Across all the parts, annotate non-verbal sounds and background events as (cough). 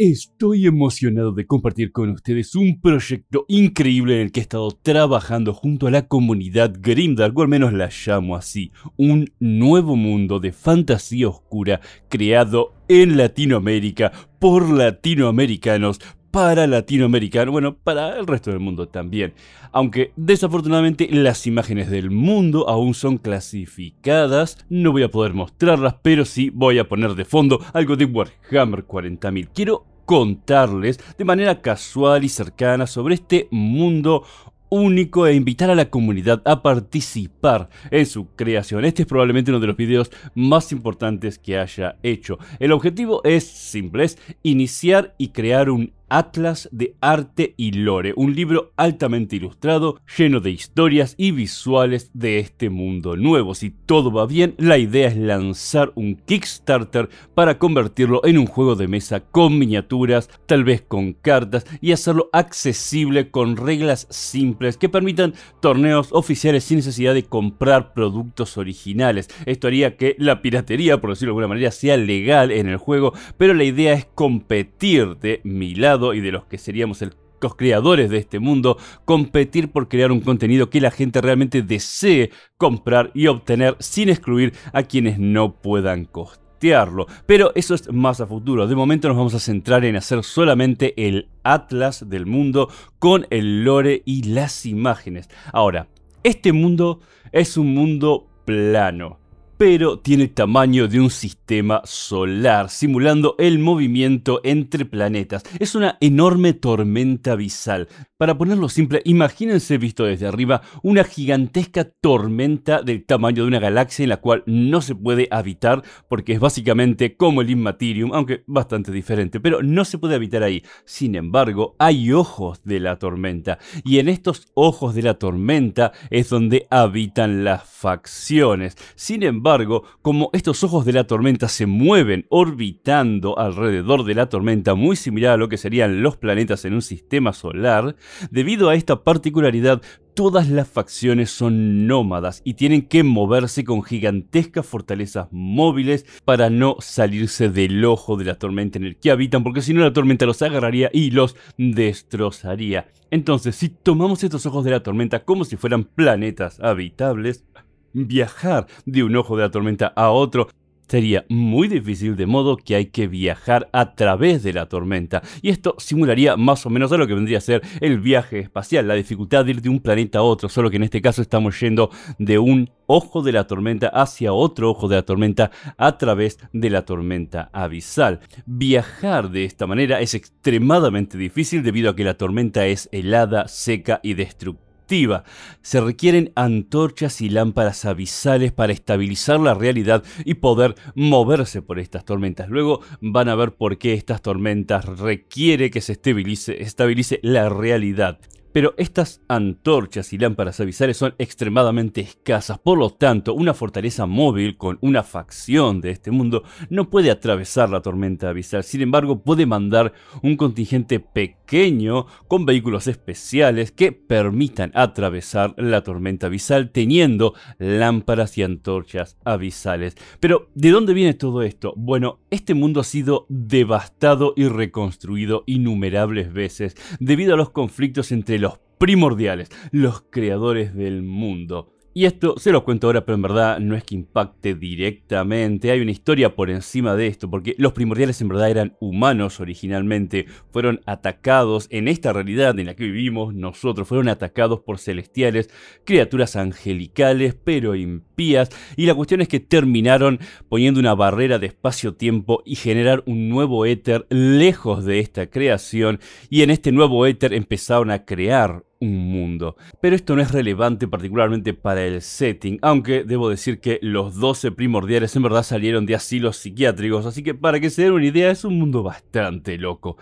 Estoy emocionado de compartir con ustedes un proyecto increíble en el que he estado trabajando junto a la comunidad Grimdark, o al menos la llamo así, un nuevo mundo de fantasía oscura creado en Latinoamérica por latinoamericanos para latinoamericano, bueno, para el resto del mundo también. Aunque desafortunadamente las imágenes del mundo aún son clasificadas, no voy a poder mostrarlas, pero sí voy a poner de fondo algo de Warhammer 40.000. Quiero contarles de manera casual y cercana sobre este mundo único e invitar a la comunidad a participar en su creación. Este es probablemente uno de los videos más importantes que haya hecho. El objetivo es simple, es iniciar y crear un Atlas de Arte y Lore, un libro altamente ilustrado, lleno de historias y visuales de este mundo nuevo. Si todo va bien, la idea es lanzar un Kickstarter para convertirlo en un juego de mesa con miniaturas, tal vez con cartas, y hacerlo accesible con reglas simples que permitan torneos oficiales sin necesidad de comprar productos originales. Esto haría que la piratería, por decirlo de alguna manera, sea legal en el juego, pero la idea es competir de mi lado y de los que seríamos los creadores de este mundo competir por crear un contenido que la gente realmente desee comprar y obtener sin excluir a quienes no puedan costearlo. Pero eso es más a futuro. De momento nos vamos a centrar en hacer solamente el atlas del mundo con el lore y las imágenes. Ahora, este mundo es un mundo plano pero tiene el tamaño de un sistema solar, simulando el movimiento entre planetas. Es una enorme tormenta visal Para ponerlo simple, imagínense visto desde arriba una gigantesca tormenta del tamaño de una galaxia en la cual no se puede habitar, porque es básicamente como el Immaterium, aunque bastante diferente, pero no se puede habitar ahí. Sin embargo, hay ojos de la tormenta, y en estos ojos de la tormenta es donde habitan las facciones. Sin embargo, embargo, como estos ojos de la tormenta se mueven orbitando alrededor de la tormenta, muy similar a lo que serían los planetas en un sistema solar, debido a esta particularidad, todas las facciones son nómadas y tienen que moverse con gigantescas fortalezas móviles para no salirse del ojo de la tormenta en el que habitan, porque si no la tormenta los agarraría y los destrozaría. Entonces, si tomamos estos ojos de la tormenta como si fueran planetas habitables, Viajar de un ojo de la tormenta a otro sería muy difícil, de modo que hay que viajar a través de la tormenta. Y esto simularía más o menos a lo que vendría a ser el viaje espacial, la dificultad de ir de un planeta a otro, solo que en este caso estamos yendo de un ojo de la tormenta hacia otro ojo de la tormenta a través de la tormenta abisal. Viajar de esta manera es extremadamente difícil debido a que la tormenta es helada, seca y destructiva se requieren antorchas y lámparas abisales para estabilizar la realidad y poder moverse por estas tormentas. Luego van a ver por qué estas tormentas requiere que se estabilice la realidad. Pero estas antorchas y lámparas avisales son extremadamente escasas, por lo tanto una fortaleza móvil con una facción de este mundo no puede atravesar la tormenta abisal, sin embargo puede mandar un contingente pequeño con vehículos especiales que permitan atravesar la tormenta abisal teniendo lámparas y antorchas abisales. Pero ¿de dónde viene todo esto? Bueno, este mundo ha sido devastado y reconstruido innumerables veces debido a los conflictos entre los primordiales, los creadores del mundo. Y esto se los cuento ahora, pero en verdad no es que impacte directamente. Hay una historia por encima de esto, porque los primordiales en verdad eran humanos originalmente. Fueron atacados en esta realidad en la que vivimos nosotros. Fueron atacados por celestiales, criaturas angelicales, pero impías. Y la cuestión es que terminaron poniendo una barrera de espacio-tiempo y generar un nuevo éter lejos de esta creación. Y en este nuevo éter empezaron a crear un mundo. Pero esto no es relevante particularmente para el setting, aunque debo decir que los 12 primordiales en verdad salieron de asilos psiquiátricos, así que para que se den una idea es un mundo bastante loco.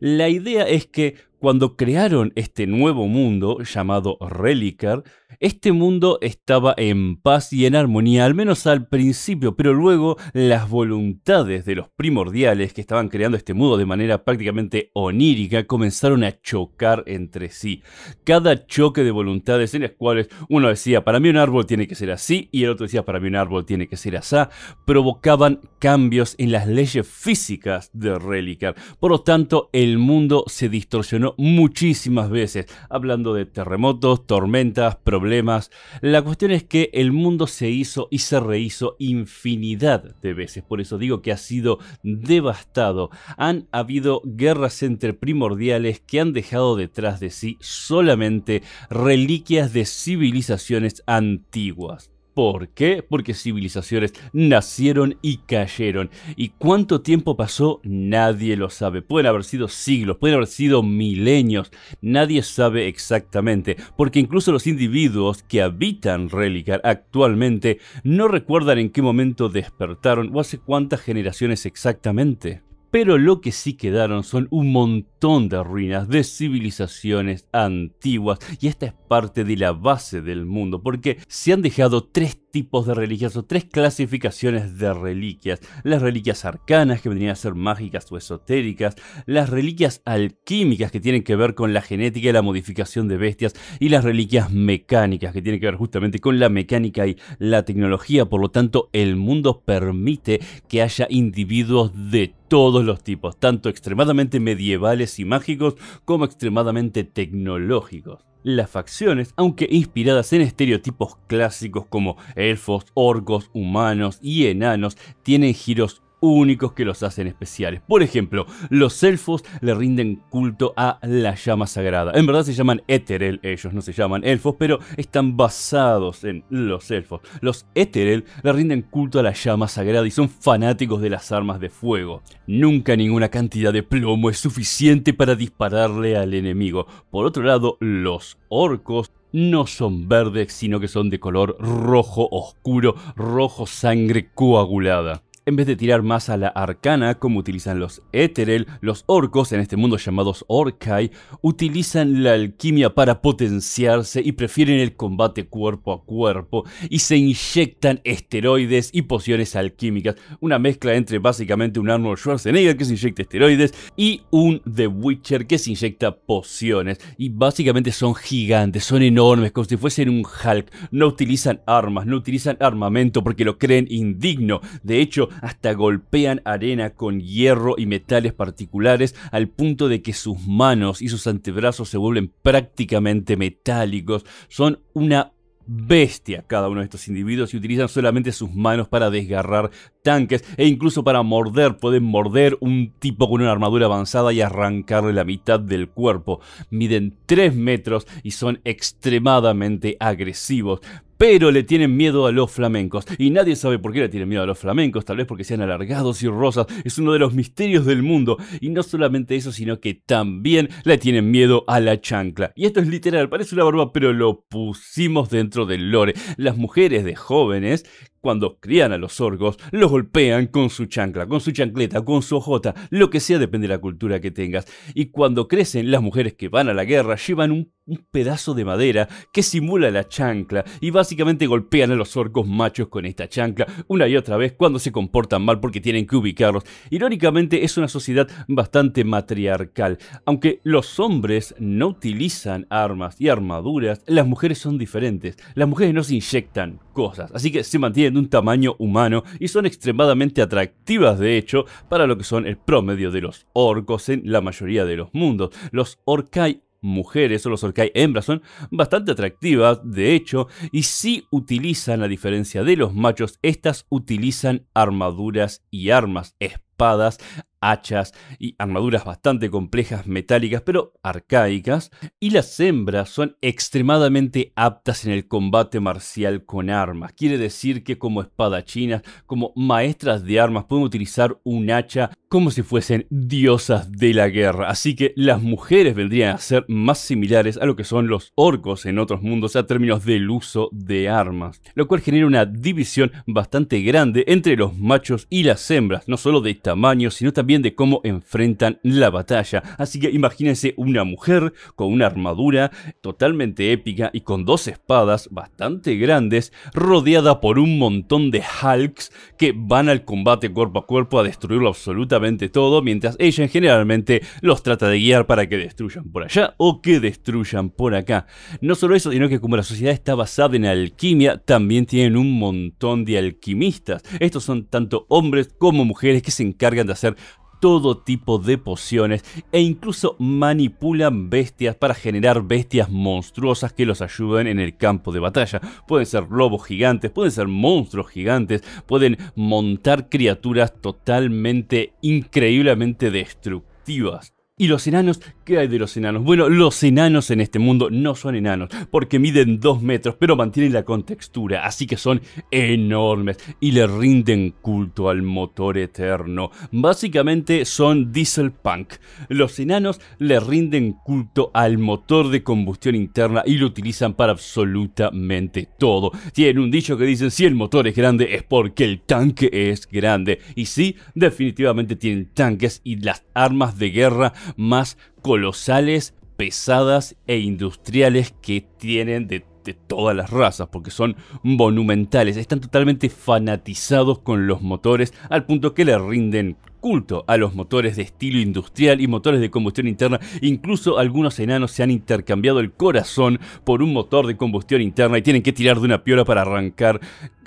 La idea es que cuando crearon este nuevo mundo llamado Relicar, este mundo estaba en paz y en armonía, al menos al principio, pero luego las voluntades de los primordiales que estaban creando este mundo de manera prácticamente onírica comenzaron a chocar entre sí. Cada choque de voluntades en las cuales uno decía, para mí un árbol tiene que ser así, y el otro decía, para mí un árbol tiene que ser así, provocaban cambios en las leyes físicas de Relicar. Por lo tanto, el mundo se distorsionó muchísimas veces, hablando de terremotos, tormentas, problemas. La cuestión es que el mundo se hizo y se rehizo infinidad de veces, por eso digo que ha sido devastado. Han habido guerras entre primordiales que han dejado detrás de sí solamente reliquias de civilizaciones antiguas. ¿Por qué? Porque civilizaciones nacieron y cayeron. ¿Y cuánto tiempo pasó? Nadie lo sabe. Pueden haber sido siglos, pueden haber sido milenios. Nadie sabe exactamente. Porque incluso los individuos que habitan Relicar actualmente no recuerdan en qué momento despertaron o hace cuántas generaciones exactamente. Pero lo que sí quedaron son un montón de ruinas de civilizaciones antiguas y esta es parte de la base del mundo porque se han dejado tres tipos de reliquias o tres clasificaciones de reliquias. Las reliquias arcanas que vendrían a ser mágicas o esotéricas, las reliquias alquímicas que tienen que ver con la genética y la modificación de bestias y las reliquias mecánicas que tienen que ver justamente con la mecánica y la tecnología. Por lo tanto, el mundo permite que haya individuos de todos los tipos, tanto extremadamente medievales y mágicos como extremadamente tecnológicos. Las facciones, aunque inspiradas en estereotipos clásicos como elfos, orcos, humanos y enanos, tienen giros únicos que los hacen especiales. Por ejemplo, los elfos le rinden culto a la llama sagrada. En verdad se llaman Eterel ellos, no se llaman elfos, pero están basados en los elfos. Los Eterel le rinden culto a la llama sagrada y son fanáticos de las armas de fuego. Nunca ninguna cantidad de plomo es suficiente para dispararle al enemigo. Por otro lado, los orcos no son verdes, sino que son de color rojo oscuro, rojo sangre coagulada. En vez de tirar más a la arcana, como utilizan los Etherel, los orcos, en este mundo llamados Orkai, utilizan la alquimia para potenciarse y prefieren el combate cuerpo a cuerpo, y se inyectan esteroides y pociones alquímicas, una mezcla entre básicamente un Arnold Schwarzenegger que se inyecta esteroides y un The Witcher que se inyecta pociones, y básicamente son gigantes, son enormes, como si fuesen un Hulk, no utilizan armas, no utilizan armamento porque lo creen indigno, de hecho hasta golpean arena con hierro y metales particulares al punto de que sus manos y sus antebrazos se vuelven prácticamente metálicos. Son una bestia cada uno de estos individuos y utilizan solamente sus manos para desgarrar tanques e incluso para morder. Pueden morder un tipo con una armadura avanzada y arrancarle la mitad del cuerpo. Miden 3 metros y son extremadamente agresivos pero le tienen miedo a los flamencos. Y nadie sabe por qué le tienen miedo a los flamencos, tal vez porque sean alargados y rosas. Es uno de los misterios del mundo. Y no solamente eso, sino que también le tienen miedo a la chancla. Y esto es literal, parece una barba, pero lo pusimos dentro del lore. Las mujeres de jóvenes cuando crían a los orcos, los golpean con su chancla, con su chancleta, con su jota, lo que sea depende de la cultura que tengas. Y cuando crecen, las mujeres que van a la guerra llevan un, un pedazo de madera que simula la chancla y vas básicamente golpean a los orcos machos con esta chancla una y otra vez cuando se comportan mal porque tienen que ubicarlos. Irónicamente es una sociedad bastante matriarcal. Aunque los hombres no utilizan armas y armaduras, las mujeres son diferentes. Las mujeres no se inyectan cosas, así que se mantienen de un tamaño humano y son extremadamente atractivas de hecho para lo que son el promedio de los orcos en la mayoría de los mundos. Los orcai mujeres, o los Orcai hembras, son bastante atractivas, de hecho, y si utilizan, a diferencia de los machos, estas utilizan armaduras y armas, espadas, hachas y armaduras bastante complejas, metálicas, pero arcaicas, y las hembras son extremadamente aptas en el combate marcial con armas. Quiere decir que como espadachinas, como maestras de armas, pueden utilizar un hacha como si fuesen diosas de la guerra. Así que las mujeres vendrían a ser más similares a lo que son los orcos en otros mundos a términos del uso de armas, lo cual genera una división bastante grande entre los machos y las hembras, no solo de tamaño, sino también de cómo enfrentan la batalla. Así que imagínense una mujer con una armadura totalmente épica y con dos espadas bastante grandes, rodeada por un montón de Hulks que van al combate cuerpo a cuerpo a destruirlo absolutamente todo, mientras ella generalmente los trata de guiar para que destruyan por allá o que destruyan por acá. No solo eso, sino que como la sociedad está basada en alquimia, también tienen un montón de alquimistas. Estos son tanto hombres como mujeres que se encargan de hacer todo tipo de pociones e incluso manipulan bestias para generar bestias monstruosas que los ayuden en el campo de batalla. Pueden ser lobos gigantes, pueden ser monstruos gigantes, pueden montar criaturas totalmente increíblemente destructivas. ¿Y los enanos? ¿Qué hay de los enanos? Bueno, los enanos en este mundo no son enanos, porque miden 2 metros, pero mantienen la contextura, así que son enormes y le rinden culto al motor eterno. Básicamente son diesel punk. Los enanos le rinden culto al motor de combustión interna y lo utilizan para absolutamente todo. Tienen un dicho que dicen, si el motor es grande es porque el tanque es grande. Y sí, definitivamente tienen tanques y las armas de guerra más colosales, pesadas e industriales que tienen de todas las razas, porque son monumentales, están totalmente fanatizados con los motores, al punto que le rinden culto a los motores de estilo industrial y motores de combustión interna. Incluso algunos enanos se han intercambiado el corazón por un motor de combustión interna y tienen que tirar de una piola para arrancar.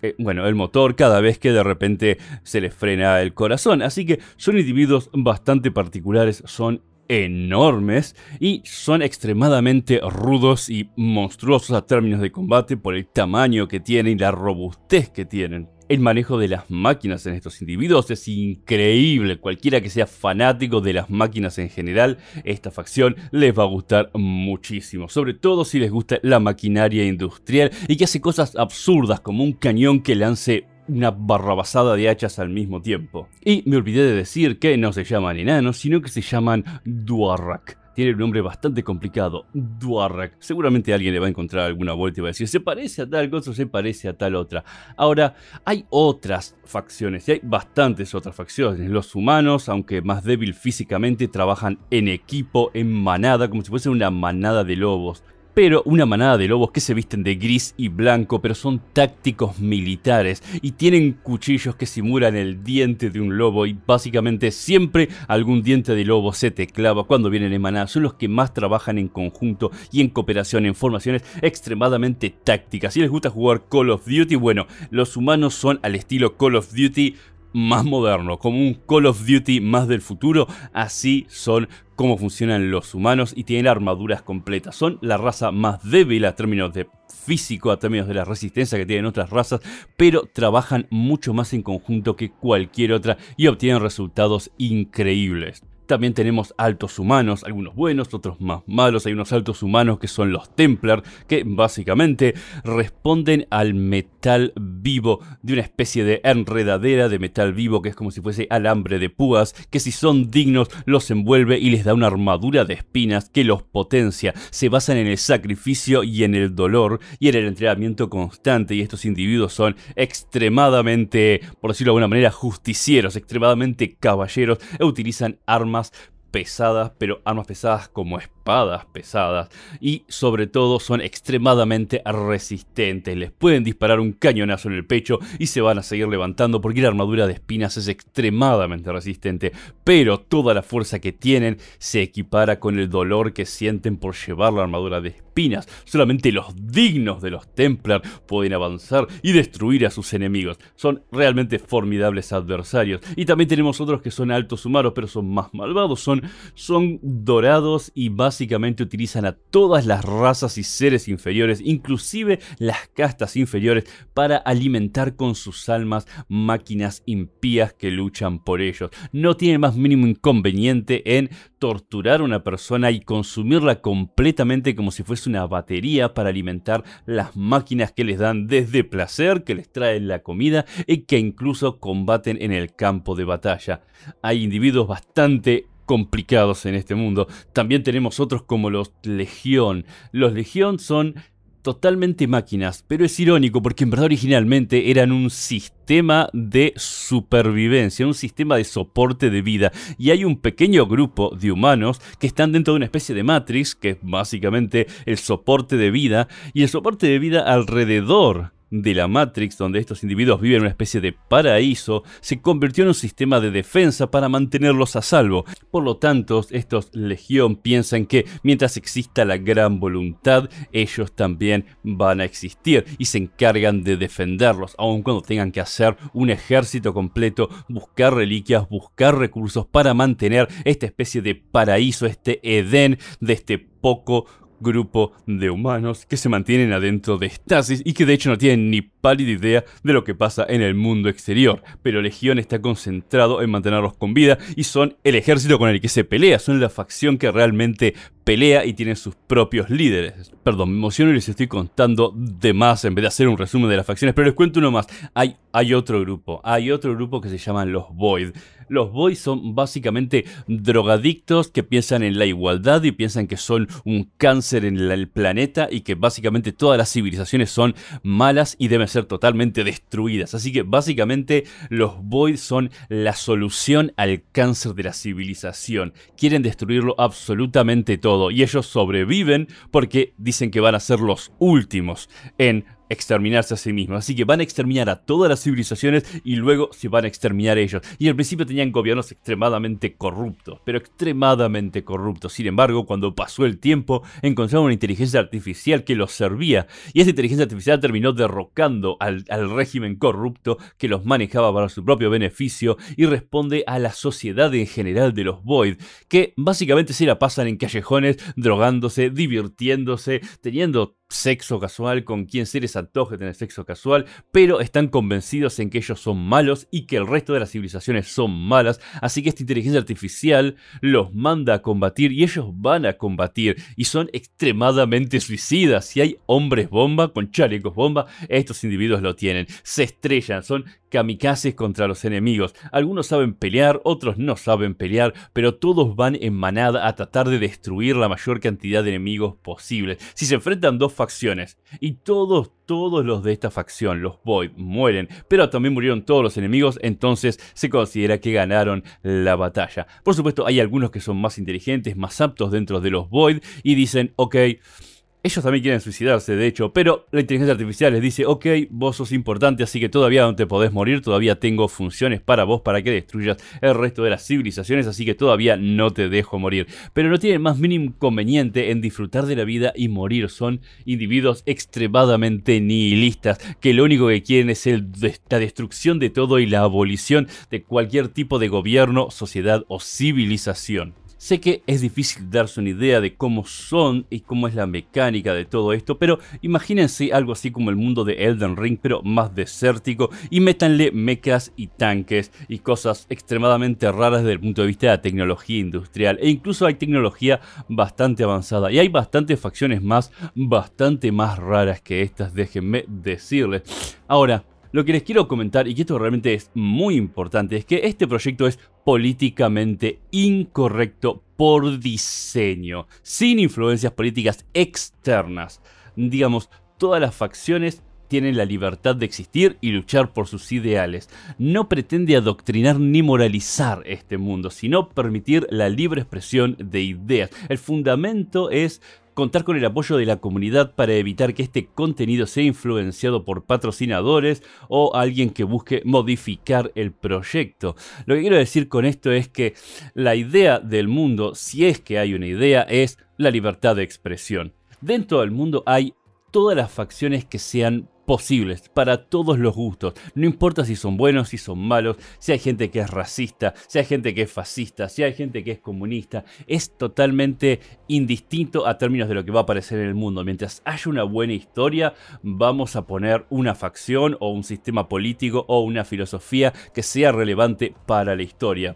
Eh, bueno, el motor cada vez que de repente se les frena el corazón. Así que son individuos bastante particulares, son enormes y son extremadamente rudos y monstruosos a términos de combate por el tamaño que tienen y la robustez que tienen. El manejo de las máquinas en estos individuos es increíble. Cualquiera que sea fanático de las máquinas en general, esta facción les va a gustar muchísimo. Sobre todo si les gusta la maquinaria industrial y que hace cosas absurdas como un cañón que lance una barrabasada de hachas al mismo tiempo. Y me olvidé de decir que no se llaman enanos, sino que se llaman Duarrak. Tiene un nombre bastante complicado, Duarrak. Seguramente alguien le va a encontrar alguna vuelta y va a decir, se parece a tal cosa se parece a tal otra. Ahora, hay otras facciones, y hay bastantes otras facciones. Los humanos, aunque más débil físicamente, trabajan en equipo, en manada, como si fuese una manada de lobos pero una manada de lobos que se visten de gris y blanco, pero son tácticos militares y tienen cuchillos que simulan el diente de un lobo y básicamente siempre algún diente de lobo se te clava cuando vienen en manada. Son los que más trabajan en conjunto y en cooperación en formaciones extremadamente tácticas. Si les gusta jugar Call of Duty, bueno, los humanos son al estilo Call of Duty más moderno, como un Call of Duty más del futuro, así son como funcionan los humanos y tienen armaduras completas. Son la raza más débil a términos de físico, a términos de la resistencia que tienen otras razas, pero trabajan mucho más en conjunto que cualquier otra y obtienen resultados increíbles. También tenemos altos humanos, algunos buenos, otros más malos. Hay unos altos humanos que son los Templar, que básicamente responden al metal vivo, de una especie de enredadera de metal vivo que es como si fuese alambre de púas, que si son dignos los envuelve y les da una armadura de espinas que los potencia. Se basan en el sacrificio y en el dolor y en el entrenamiento constante y estos individuos son extremadamente, por decirlo de alguna manera, justicieros, extremadamente caballeros, e utilizan armas pesadas, pero armas pesadas como es espadas pesadas y sobre todo son extremadamente resistentes. Les pueden disparar un cañonazo en el pecho y se van a seguir levantando porque la armadura de espinas es extremadamente resistente, pero toda la fuerza que tienen se equipara con el dolor que sienten por llevar la armadura de espinas. Solamente los dignos de los Templar pueden avanzar y destruir a sus enemigos. Son realmente formidables adversarios. Y también tenemos otros que son altos humanos, pero son más malvados. Son, son dorados y más básicamente utilizan a todas las razas y seres inferiores, inclusive las castas inferiores, para alimentar con sus almas máquinas impías que luchan por ellos. No tiene más mínimo inconveniente en torturar a una persona y consumirla completamente como si fuese una batería para alimentar las máquinas que les dan desde placer, que les traen la comida y que incluso combaten en el campo de batalla. Hay individuos bastante complicados en este mundo. También tenemos otros como los Legión. Los Legión son totalmente máquinas, pero es irónico porque en verdad originalmente eran un sistema de supervivencia, un sistema de soporte de vida. Y hay un pequeño grupo de humanos que están dentro de una especie de matrix, que es básicamente el soporte de vida, y el soporte de vida alrededor de la Matrix, donde estos individuos viven en una especie de paraíso, se convirtió en un sistema de defensa para mantenerlos a salvo. Por lo tanto, estos Legión piensan que mientras exista la gran voluntad, ellos también van a existir y se encargan de defenderlos, aun cuando tengan que hacer un ejército completo, buscar reliquias, buscar recursos para mantener esta especie de paraíso, este Edén de este poco grupo de humanos que se mantienen adentro de Stasis y que de hecho no tienen ni pálida idea de lo que pasa en el mundo exterior. Pero Legión está concentrado en mantenerlos con vida y son el ejército con el que se pelea, son la facción que realmente pelea y tiene sus propios líderes. Perdón, me emociono y les estoy contando de más en vez de hacer un resumen de las facciones, pero les cuento uno más. Hay, hay otro grupo, hay otro grupo que se llaman los Void. Los boys son básicamente drogadictos que piensan en la igualdad y piensan que son un cáncer en el planeta y que básicamente todas las civilizaciones son malas y deben ser totalmente destruidas. Así que básicamente los boys son la solución al cáncer de la civilización. Quieren destruirlo absolutamente todo y ellos sobreviven porque dicen que van a ser los últimos en exterminarse a sí mismos. Así que van a exterminar a todas las civilizaciones y luego se van a exterminar ellos. Y al principio tenían gobiernos extremadamente corruptos, pero extremadamente corruptos. Sin embargo, cuando pasó el tiempo, encontraron una inteligencia artificial que los servía. Y esa inteligencia artificial terminó derrocando al, régimen corrupto que los manejaba para su propio beneficio y responde a la sociedad en general de los Void, que básicamente se la pasan en callejones, drogándose, divirtiéndose, teniendo sexo casual con quien seres antoje tener sexo casual, pero están convencidos en que ellos son malos y que el resto de las civilizaciones son malas, así que esta inteligencia artificial los manda a combatir y ellos van a combatir y son extremadamente suicidas. Si hay hombres bomba con chalecos bomba, estos individuos lo tienen, se estrellan, son kamikazes contra los enemigos. Algunos saben pelear, otros no saben pelear, pero todos van en manada a tratar de destruir la mayor cantidad de enemigos posible. Si se enfrentan dos facciones y todos, todos los de esta facción, los Void, mueren, pero también murieron todos los enemigos, entonces se considera que ganaron la batalla. Por supuesto, hay algunos que son más inteligentes, más aptos dentro de los Void y dicen, ok, ellos también quieren suicidarse, de hecho, pero la inteligencia artificial les dice, ok, vos sos importante, así que todavía no te podés morir, todavía tengo funciones para vos para que destruyas el resto de las civilizaciones, así que todavía no te dejo morir. Pero no tienen más mínimo conveniente en disfrutar de la vida y morir. Son individuos extremadamente nihilistas, que lo único que quieren es la destrucción de todo y la abolición de cualquier tipo de gobierno, sociedad o civilización. Sé que es difícil darse una idea de cómo son y cómo es la mecánica de todo esto, pero imagínense algo así como el mundo de Elden Ring, pero más desértico, y métanle mechas y tanques y cosas extremadamente raras desde el punto de vista de la tecnología industrial. E incluso hay tecnología bastante avanzada, y hay bastantes facciones más, bastante más raras que estas, déjenme decirles. Ahora, lo que les quiero comentar, y que esto realmente es muy importante, es que este proyecto es políticamente incorrecto por diseño, sin influencias políticas externas. Digamos, todas las facciones tienen la libertad de existir y luchar por sus ideales. No pretende adoctrinar ni moralizar este mundo, sino permitir la libre expresión de ideas. El fundamento es contar con el apoyo de la comunidad para evitar que este contenido sea influenciado por patrocinadores o alguien que busque modificar el proyecto. Lo que quiero decir con esto es que la idea del mundo, si es que hay una idea, es la libertad de expresión. Dentro del mundo hay todas las facciones que sean posibles, para todos los gustos. No importa si son buenos, si son malos, si hay gente que es racista, si hay gente que es fascista, si hay gente que es comunista. Es totalmente indistinto a términos de lo que va a aparecer en el mundo. Mientras haya una buena historia, vamos a poner una facción o un sistema político o una filosofía que sea relevante para la historia.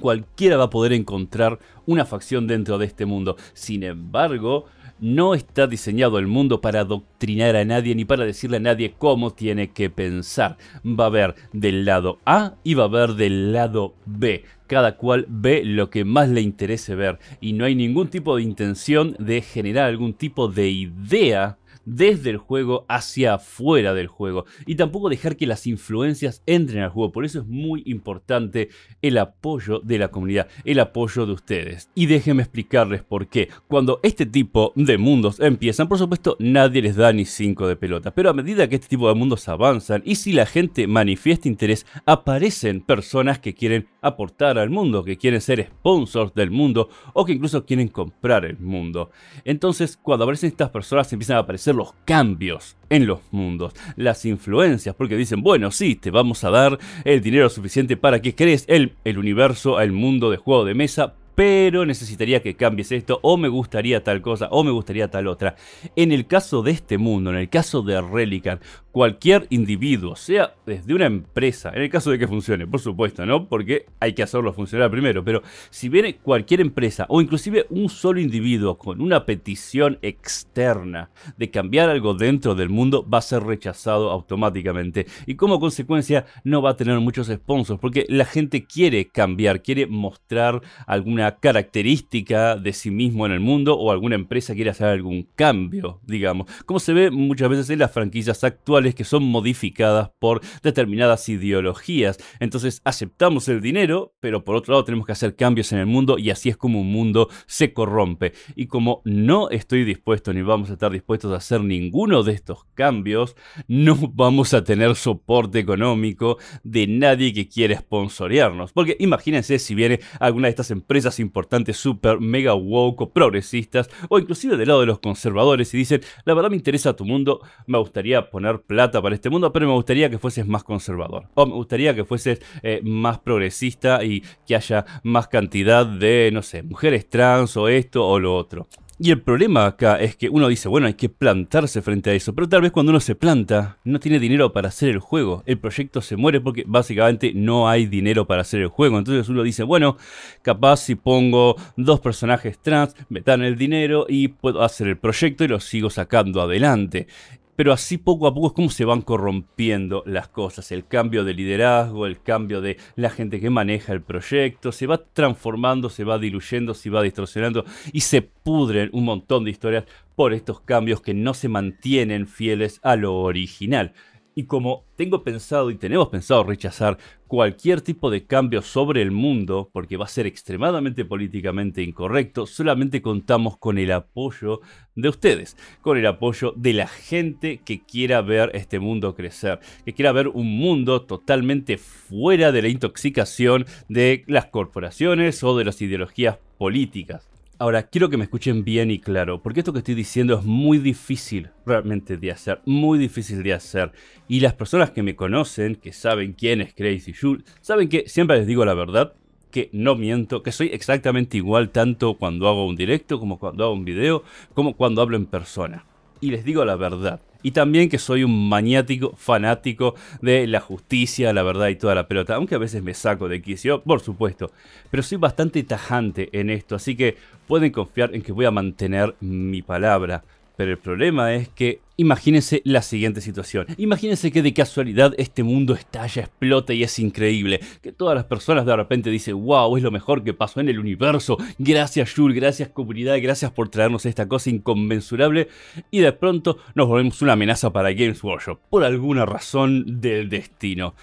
Cualquiera va a poder encontrar una facción dentro de este mundo. Sin embargo, no está diseñado el mundo para adoctrinar a nadie ni para decirle a nadie cómo tiene que pensar. Va a haber del lado A y va a haber del lado B. Cada cual ve lo que más le interese ver y no hay ningún tipo de intención de generar algún tipo de idea desde el juego hacia afuera del juego y tampoco dejar que las influencias entren al juego. Por eso es muy importante el apoyo de la comunidad, el apoyo de ustedes. Y déjenme explicarles por qué. Cuando este tipo de mundos empiezan, por supuesto, nadie les da ni 5 de pelota, pero a medida que este tipo de mundos avanzan y si la gente manifiesta interés, aparecen personas que quieren aportar al mundo, que quieren ser sponsors del mundo o que incluso quieren comprar el mundo. Entonces, cuando aparecen estas personas, empiezan a aparecer los cambios en los mundos, las influencias, porque dicen, bueno, sí, te vamos a dar el dinero suficiente para que crees el, el universo, el mundo de juego de mesa, pero necesitaría que cambies esto, o me gustaría tal cosa, o me gustaría tal otra. En el caso de este mundo, en el caso de Relican, cualquier individuo, sea desde una empresa, en el caso de que funcione, por supuesto, ¿no? Porque hay que hacerlo funcionar primero, pero si viene cualquier empresa, o inclusive un solo individuo con una petición externa de cambiar algo dentro del mundo, va a ser rechazado automáticamente. Y como consecuencia, no va a tener muchos sponsors, porque la gente quiere cambiar, quiere mostrar alguna característica de sí mismo en el mundo o alguna empresa quiere hacer algún cambio, digamos. Como se ve muchas veces en las franquicias actuales que son modificadas por determinadas ideologías. Entonces aceptamos el dinero, pero por otro lado tenemos que hacer cambios en el mundo y así es como un mundo se corrompe. Y como no estoy dispuesto ni vamos a estar dispuestos a hacer ninguno de estos cambios, no vamos a tener soporte económico de nadie que quiera sponsorearnos. Porque imagínense si viene alguna de estas empresas importantes, super, mega woke, progresistas o inclusive del lado de los conservadores y dicen, la verdad me interesa tu mundo, me gustaría poner plata para este mundo, pero me gustaría que fueses más conservador o me gustaría que fueses eh, más progresista y que haya más cantidad de, no sé, mujeres trans o esto o lo otro. Y el problema acá es que uno dice, bueno, hay que plantarse frente a eso, pero tal vez cuando uno se planta, no tiene dinero para hacer el juego. El proyecto se muere porque básicamente no hay dinero para hacer el juego. Entonces uno dice, bueno, capaz si pongo dos personajes trans, me dan el dinero y puedo hacer el proyecto y lo sigo sacando adelante pero así poco a poco es como se van corrompiendo las cosas, el cambio de liderazgo, el cambio de la gente que maneja el proyecto, se va transformando, se va diluyendo, se va distorsionando y se pudren un montón de historias por estos cambios que no se mantienen fieles a lo original. Y como tengo pensado y tenemos pensado rechazar cualquier tipo de cambio sobre el mundo, porque va a ser extremadamente políticamente incorrecto, solamente contamos con el apoyo de ustedes, con el apoyo de la gente que quiera ver este mundo crecer, que quiera ver un mundo totalmente fuera de la intoxicación de las corporaciones o de las ideologías políticas. Ahora, quiero que me escuchen bien y claro, porque esto que estoy diciendo es muy difícil realmente de hacer, muy difícil de hacer. Y las personas que me conocen, que saben quién es Crazy Jules, saben que siempre les digo la verdad, que no miento, que soy exactamente igual tanto cuando hago un directo como cuando hago un video, como cuando hablo en persona y les digo la verdad. Y también que soy un maniático fanático de la justicia, la verdad y toda la pelota. Aunque a veces me saco de quicio, por supuesto. Pero soy bastante tajante en esto, así que pueden confiar en que voy a mantener mi palabra. Pero el problema es que imagínense la siguiente situación. Imagínense que de casualidad este mundo estalla, explota y es increíble. Que todas las personas de repente dicen, wow, es lo mejor que pasó en el universo. Gracias Jul, gracias comunidad, gracias por traernos esta cosa inconmensurable. Y de pronto nos volvemos una amenaza para Games Workshop, por alguna razón del destino.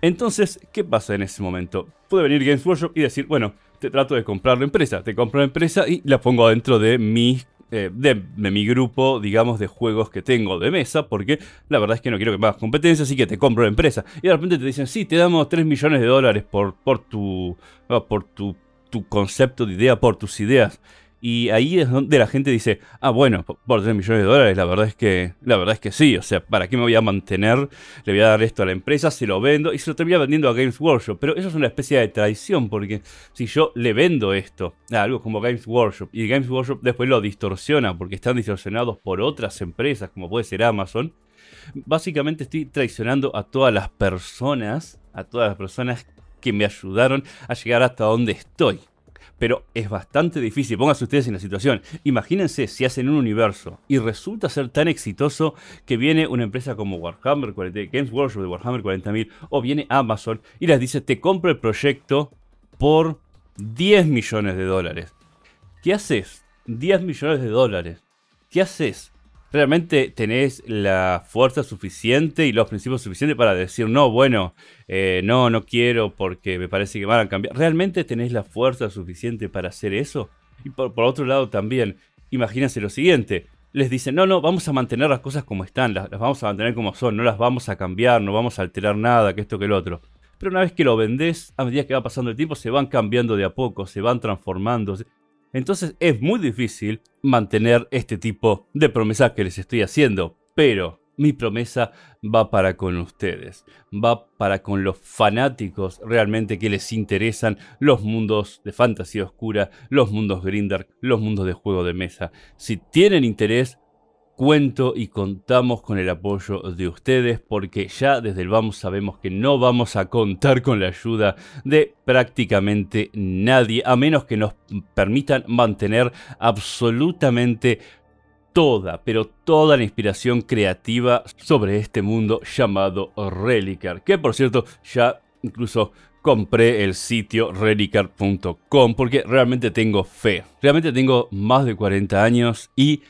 Entonces, ¿qué pasa en ese momento? Puede venir Games Workshop y decir, bueno, te trato de comprar la empresa. Te compro la empresa y la pongo adentro de mis eh, de, mi grupo, digamos, de juegos que tengo de mesa, porque la verdad es que no quiero que me hagas competencia, así que te compro la empresa. Y de repente te dicen, sí, te damos 3 millones de dólares por, por tu. por tu, tu concepto de idea, por tus ideas. Y ahí es donde la gente dice, ah, bueno, por 3 millones de dólares, la verdad es que, la verdad es que sí. O sea, ¿para qué me voy a mantener? Le voy a dar esto a la empresa, se lo vendo y se lo termina vendiendo a Games Workshop. Pero eso es una especie de traición, porque si yo le vendo esto a algo como Games Workshop, y Games Workshop después lo distorsiona, porque están distorsionados por otras empresas, como puede ser Amazon, básicamente estoy traicionando a todas las personas, a todas las personas que me ayudaron a llegar hasta donde estoy pero es bastante difícil. Pónganse ustedes en la situación. Imagínense si hacen un universo y resulta ser tan exitoso que viene una empresa como Warhammer Games Workshop de Warhammer 40.000 o viene Amazon y les dice, te compro el proyecto por 10 millones de dólares. ¿Qué haces? 10 millones de dólares. ¿Qué haces? realmente tenés la fuerza suficiente y los principios suficientes para decir, no, bueno, eh, no, no quiero porque me parece que van a cambiar. ¿Realmente tenés la fuerza suficiente para hacer eso? Y por, otro lado también, imagínense lo siguiente. Les dicen, no, no, vamos a mantener las cosas como están, las, las vamos a mantener como son, no las vamos a cambiar, no vamos a alterar nada, que esto, que el otro pero una vez que lo vendés, a medida que va pasando el tiempo, se van cambiando de a poco, se van transformando. Entonces es muy difícil mantener este tipo de promesas que les estoy haciendo. Pero mi promesa va para con ustedes, va para con los fanáticos realmente que les interesan los mundos de fantasía oscura, los mundos Grindr, los mundos de juego de mesa. Si tienen interés, cuento y contamos con el apoyo de ustedes porque ya desde el vamos sabemos que no vamos a contar con la ayuda de prácticamente nadie a menos que nos permitan mantener absolutamente toda, pero toda la inspiración creativa sobre este mundo llamado Relicar, que por cierto ya incluso compré el sitio relicar.com porque realmente tengo fe, realmente tengo más de 40 años y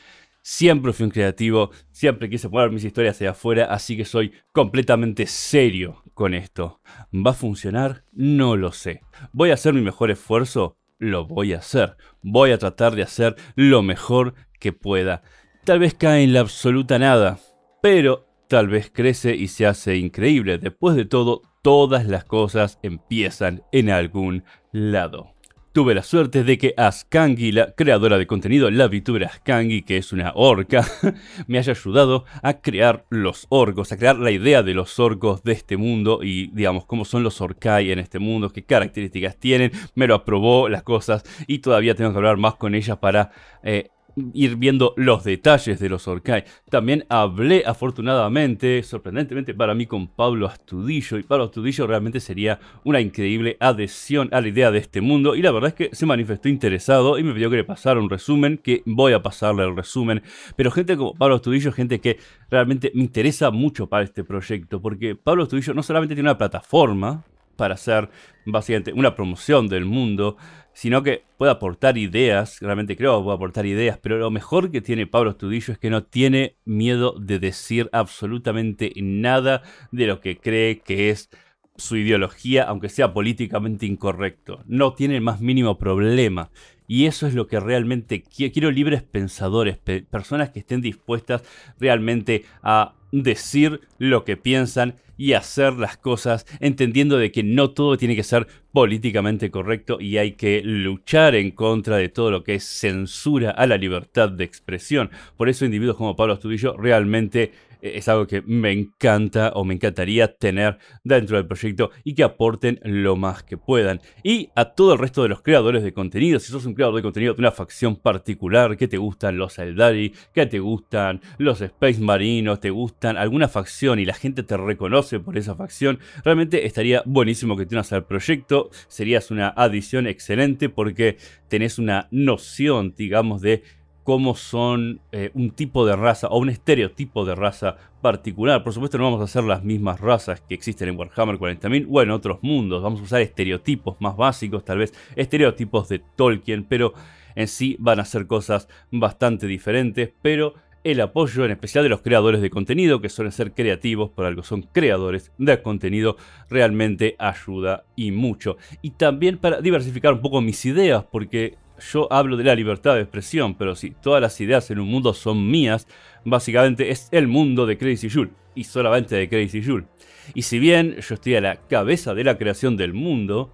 Siempre fui un creativo, siempre quise poner mis historias hacia afuera, así que soy completamente serio con esto. ¿Va a funcionar? No lo sé. ¿Voy a hacer mi mejor esfuerzo? Lo voy a hacer. Voy a tratar de hacer lo mejor que pueda. Tal vez cae en la absoluta nada, pero tal vez crece y se hace increíble. Después de todo, todas las cosas empiezan en algún lado tuve la suerte de que Askangi, la creadora de contenido, la Vitura Askangi, que es una orca, (laughs) me haya ayudado a crear los orcos, a crear la idea de los orcos de este mundo y, digamos, cómo son los orcai en este mundo, qué características tienen. Me lo aprobó las cosas y todavía tengo que hablar más con ella para eh, ir viendo los detalles de los Orcai. También hablé afortunadamente, sorprendentemente para mí, con Pablo Astudillo. Y Pablo Astudillo realmente sería una increíble adhesión a la idea de este mundo. Y la verdad es que se manifestó interesado y me pidió que le pasara un resumen, que voy a pasarle el resumen. Pero gente como Pablo Astudillo, gente que realmente me interesa mucho para este proyecto. Porque Pablo Astudillo no solamente tiene una plataforma, para hacer básicamente una promoción del mundo, sino que puede aportar ideas, realmente creo que puede aportar ideas, pero lo mejor que tiene Pablo Estudillo es que no tiene miedo de decir absolutamente nada de lo que cree que es su ideología, aunque sea políticamente incorrecto. No tiene el más mínimo problema. Y eso es lo que realmente quiero, libres pensadores, personas que estén dispuestas realmente a decir lo que piensan y hacer las cosas, entendiendo de que no todo tiene que ser políticamente correcto y hay que luchar en contra de todo lo que es censura a la libertad de expresión. Por eso individuos como Pablo Astudillo realmente eh, es algo que me encanta o me encantaría tener dentro del proyecto y que aporten lo más que puedan. Y a todo el resto de los creadores de contenido, si sos un creador de contenido de una facción particular, que te gustan los Eldari, que te gustan los Space Marinos, te gustan alguna facción y la gente te reconoce por esa facción, realmente estaría buenísimo que te unas al proyecto, serías una adición excelente porque tenés una noción, digamos, de cómo son eh, un tipo de raza o un estereotipo de raza particular. Por supuesto no vamos a hacer las mismas razas que existen en Warhammer 40.000 o en otros mundos. Vamos a usar estereotipos más básicos, tal vez estereotipos de Tolkien, pero en sí van a ser cosas bastante diferentes, pero el apoyo en especial de los creadores de contenido, que suelen ser creativos, por algo son creadores de contenido, realmente ayuda y mucho. Y también para diversificar un poco mis ideas, porque yo hablo de la libertad de expresión, pero si todas las ideas en un mundo son mías, básicamente es el mundo de Crazy Jules, y solamente de Crazy Jules. Y si bien yo estoy a la cabeza de la creación del mundo,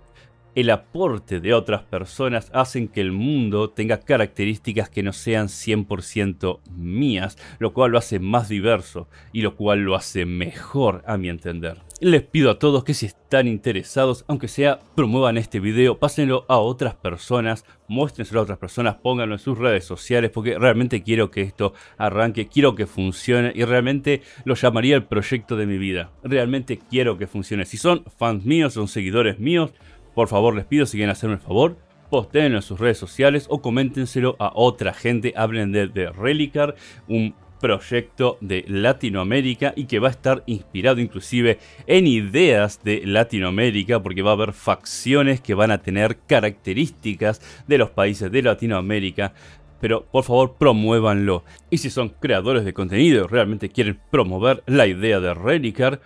el aporte de otras personas hacen que el mundo tenga características que no sean 100% mías, lo cual lo hace más diverso y lo cual lo hace mejor a mi entender. Les pido a todos que si están interesados, aunque sea, promuevan este video, pásenlo a otras personas, muéstrenselo a otras personas, pónganlo en sus redes sociales, porque realmente quiero que esto arranque, quiero que funcione y realmente lo llamaría el proyecto de mi vida. Realmente quiero que funcione. Si son fans míos, son seguidores míos, por favor, les pido si quieren hacerme el favor, postéenlo en sus redes sociales o coméntenselo a otra gente. Hablen de, Relicar, un proyecto de Latinoamérica y que va a estar inspirado inclusive en ideas de Latinoamérica porque va a haber facciones que van a tener características de los países de Latinoamérica. Pero por favor promuévanlo. Y si son creadores de contenido y realmente quieren promover la idea de Relicar,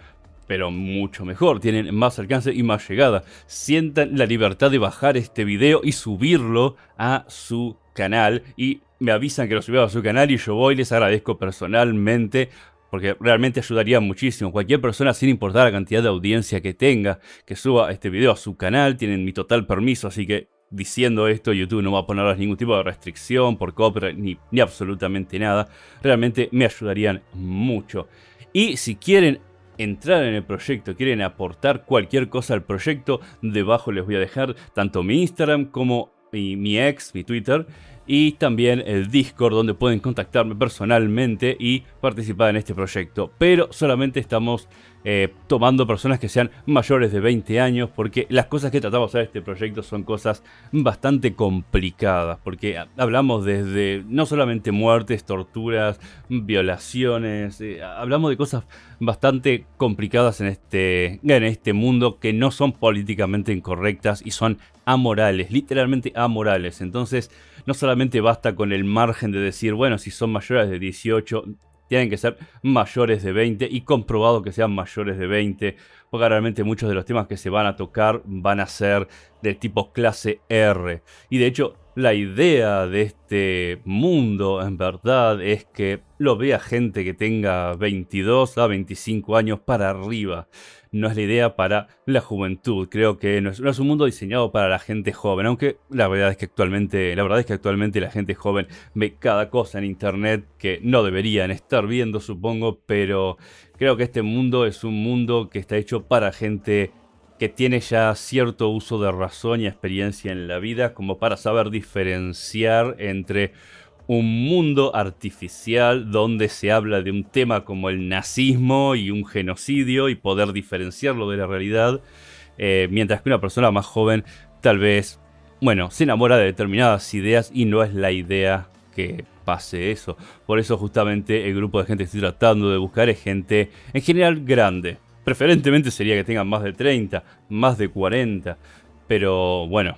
pero mucho mejor, tienen más alcance y más llegada. Sientan la libertad de bajar este video y subirlo a su canal y me avisan que lo subieron a su canal y yo voy, les agradezco personalmente porque realmente ayudaría muchísimo. Cualquier persona, sin importar la cantidad de audiencia que tenga, que suba este video a su canal, tienen mi total permiso, así que diciendo esto, YouTube no va a ponerles ningún tipo de restricción por copyright ni, ni absolutamente nada. Realmente me ayudarían mucho. Y si quieren entrar en el proyecto, quieren aportar cualquier cosa al proyecto, debajo les voy a dejar tanto mi Instagram como mi, ex, mi Twitter, y también el Discord donde pueden contactarme personalmente y participar en este proyecto. Pero solamente estamos eh, tomando personas que sean mayores de 20 años, porque las cosas que tratamos en este proyecto son cosas bastante complicadas, porque hablamos desde no solamente muertes, torturas, violaciones, eh, hablamos de cosas bastante complicadas en este, en este mundo que no son políticamente incorrectas y son amorales, literalmente amorales. Entonces, no solamente basta con el margen de decir, bueno, si son mayores de 18, tienen que ser mayores de 20 y comprobado que sean mayores de 20, porque realmente muchos de los temas que se van a tocar van a ser de tipo clase R. Y de hecho, la idea de este mundo en verdad es que lo vea gente que tenga 22 a 25 años para arriba no es la idea para la juventud. Creo que no es, un mundo diseñado para la gente joven, aunque la verdad es que actualmente, la verdad es que actualmente la gente joven ve cada cosa en internet que no deberían estar viendo, supongo, pero creo que este mundo es un mundo que está hecho para gente que tiene ya cierto uso de razón y experiencia en la vida como para saber diferenciar entre un mundo artificial donde se habla de un tema como el nazismo y un genocidio y poder diferenciarlo de la realidad, eh, mientras que una persona más joven tal vez, bueno, se enamora de determinadas ideas y no es la idea que pase eso. Por eso justamente el grupo de gente que estoy tratando de buscar es gente en general grande. Preferentemente sería que tengan más de 30, más de 40, pero bueno,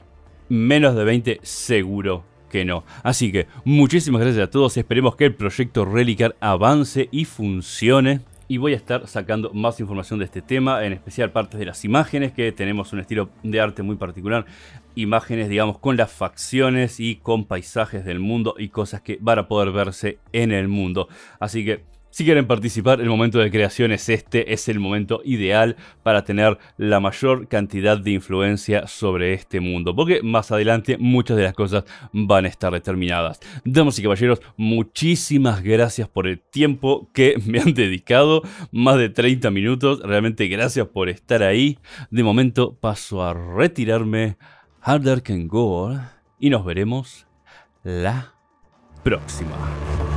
menos de 20 seguro no. Así que muchísimas gracias a todos, esperemos que el proyecto Relicar avance y funcione y voy a estar sacando más información de este tema, en especial partes de las imágenes, que tenemos un estilo de arte muy particular, imágenes, digamos, con las facciones y con paisajes del mundo y cosas que van a poder verse en el mundo. Así que si quieren participar, el momento de creación es este, es el momento ideal para tener la mayor cantidad de influencia sobre este mundo, porque más adelante muchas de las cosas van a estar determinadas. Damas y caballeros, muchísimas gracias por el tiempo que (laughs) me han dedicado, más de 30 minutos, realmente gracias por estar ahí. De momento paso a retirarme, Harder Can Go, y nos veremos la próxima.